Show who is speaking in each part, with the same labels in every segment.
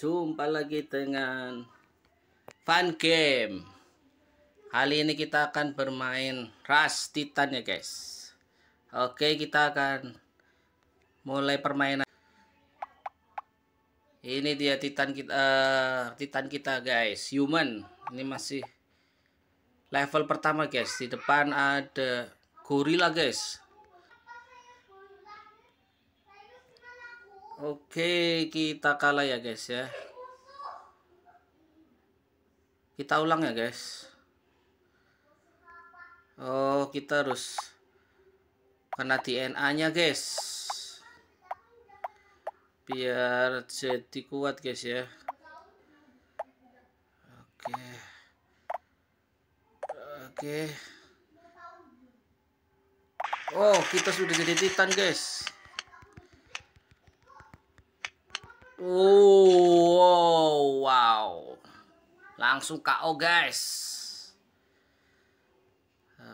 Speaker 1: Jumpa lagi dengan Fun Game Kali ini kita akan bermain Rush Titan ya guys Oke kita akan Mulai permainan Ini dia Titan kita uh, Titan kita guys Human Ini masih Level pertama guys Di depan ada Gorilla guys Oke, kita kalah ya guys ya. Kita ulang ya guys. Oh, kita harus kena DNA-nya guys. Biar jadi kuat guys ya. Oke. Oke. Oh, kita sudah jadi titan guys. Wow, wow. Langsung KO, guys.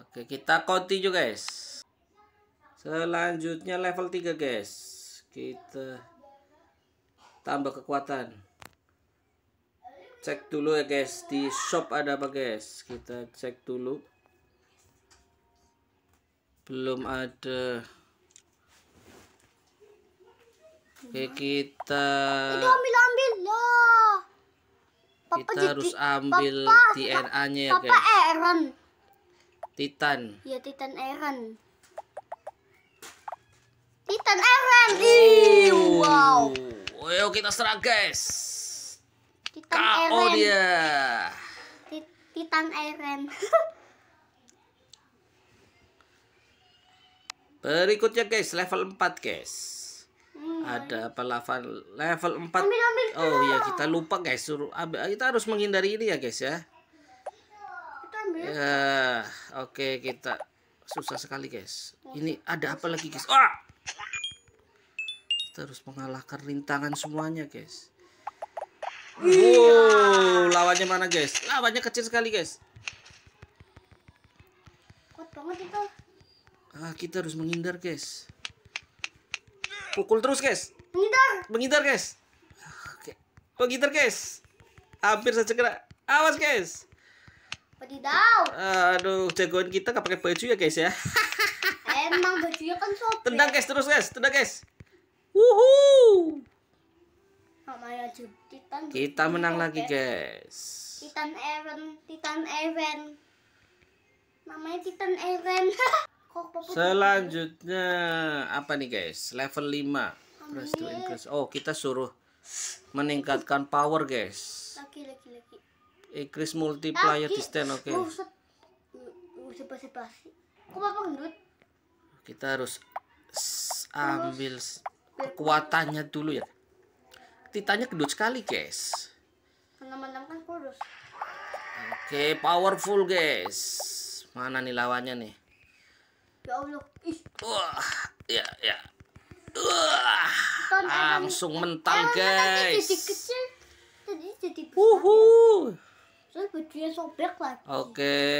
Speaker 1: Oke, kita continue, guys. Selanjutnya level 3, guys. Kita tambah kekuatan. Cek dulu ya, guys. Di shop ada apa, guys? Kita cek dulu. Belum ada Oke nah. kita Ini ambil ambil lah. Papa kita jadi, harus ambil DNA-nya ya guys. Papa Eren. Titan. Ya Titan Eren. Titan Eren. Oh. Ih, wow. Ayo kita serang guys. Titan KO Aaron. dia. Titan Eren. Berikutnya guys, level 4 guys ada apa level level 4 ambil, ambil oh ya kita lupa guys suruh kita harus menghindari ini ya guys ya ya oke okay, kita susah sekali guys ini ada apa lagi guys wah kita harus mengalahkan rintangan semuanya guys iya. wow lawannya mana guys lawannya kecil sekali guys kuat banget itu ah kita harus menghindar guys Pukul terus, guys. Menghindar. Menghindar, guys. Menghindar, guys. Hampir saja kena. Awas, guys. Wadidaw. Aduh, jagoan kita gak pakai baju ya, guys ya. Emang bajunya kan sobek. Tendang, guys, terus, guys. Tendang, guys. Wuhu. Ya, kita menang lagi, guys. Titan event Titan Eren. Namanya Titan event Selanjutnya apa nih guys? Level 5. Press to increase. Oh, kita suruh meningkatkan power, guys. Increase multiplier distance, oke. Kita harus ambil kekuatannya dulu ya. Titanya gendut sekali, guys. Kan oke, powerful, guys. Mana nih lawannya nih? Ya Allah. Wah, ya ya. Wah, langsung mental eh, guys. Jadi jadi Uhu. Ya. sobek lagi. Oke. Okay.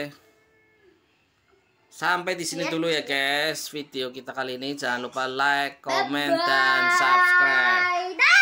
Speaker 1: Sampai di sini iya. dulu ya guys video kita kali ini. Jangan lupa like, comment, dan subscribe.